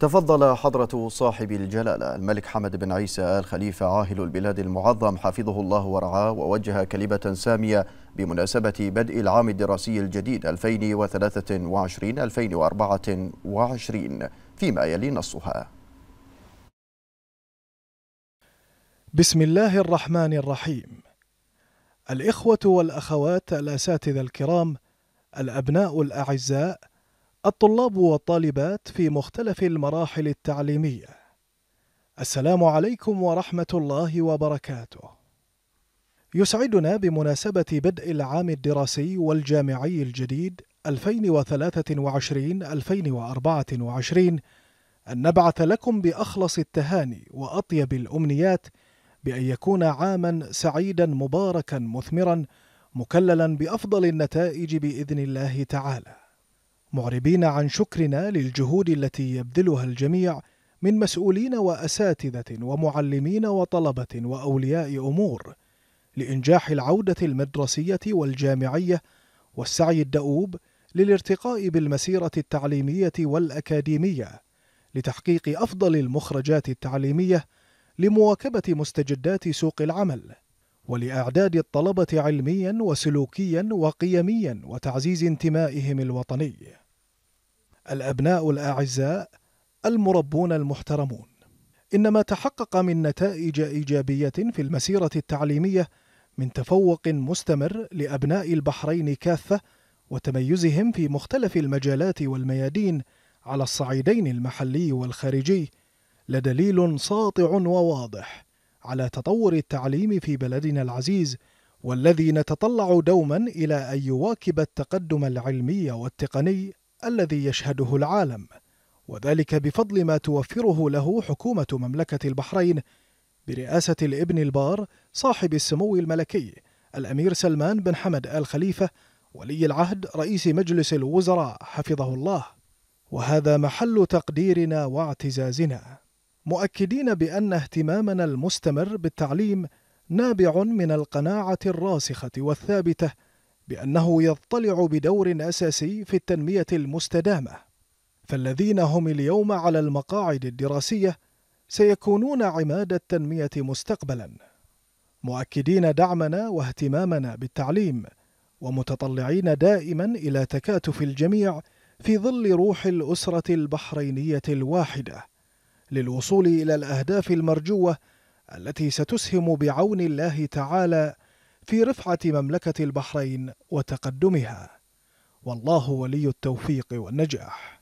تفضل حضرة صاحب الجلالة الملك حمد بن عيسى آل خليفة عاهل البلاد المعظم حفظه الله ورعاه ووجه كلمة سامية بمناسبة بدء العام الدراسي الجديد 2023-2024 فيما يلي نصها بسم الله الرحمن الرحيم الإخوة والأخوات الأساتذة الكرام الأبناء الأعزاء الطلاب والطالبات في مختلف المراحل التعليمية السلام عليكم ورحمة الله وبركاته يسعدنا بمناسبة بدء العام الدراسي والجامعي الجديد 2023-2024 أن نبعث لكم بأخلص التهاني وأطيب الأمنيات بأن يكون عاما سعيدا مباركا مثمرا مكللا بأفضل النتائج بإذن الله تعالى معربين عن شكرنا للجهود التي يبذلها الجميع من مسؤولين واساتذه ومعلمين وطلبه واولياء امور لانجاح العوده المدرسيه والجامعيه والسعي الدؤوب للارتقاء بالمسيره التعليميه والاكاديميه لتحقيق افضل المخرجات التعليميه لمواكبه مستجدات سوق العمل ولاعداد الطلبه علميا وسلوكيا وقيميا وتعزيز انتمائهم الوطني الابناء الاعزاء المربون المحترمون ان ما تحقق من نتائج ايجابيه في المسيره التعليميه من تفوق مستمر لابناء البحرين كافه وتميزهم في مختلف المجالات والميادين على الصعيدين المحلي والخارجي لدليل ساطع وواضح على تطور التعليم في بلدنا العزيز والذي نتطلع دوما إلى أن يواكب التقدم العلمي والتقني الذي يشهده العالم وذلك بفضل ما توفره له حكومة مملكة البحرين برئاسة الابن البار صاحب السمو الملكي الأمير سلمان بن حمد آل خليفة ولي العهد رئيس مجلس الوزراء حفظه الله وهذا محل تقديرنا واعتزازنا مؤكدين بأن اهتمامنا المستمر بالتعليم نابع من القناعة الراسخة والثابتة بأنه يضطلع بدور أساسي في التنمية المستدامة فالذين هم اليوم على المقاعد الدراسية سيكونون عماد التنمية مستقبلا مؤكدين دعمنا واهتمامنا بالتعليم ومتطلعين دائما إلى تكاتف الجميع في ظل روح الأسرة البحرينية الواحدة للوصول إلى الأهداف المرجوة التي ستسهم بعون الله تعالى في رفعة مملكة البحرين وتقدمها والله ولي التوفيق والنجاح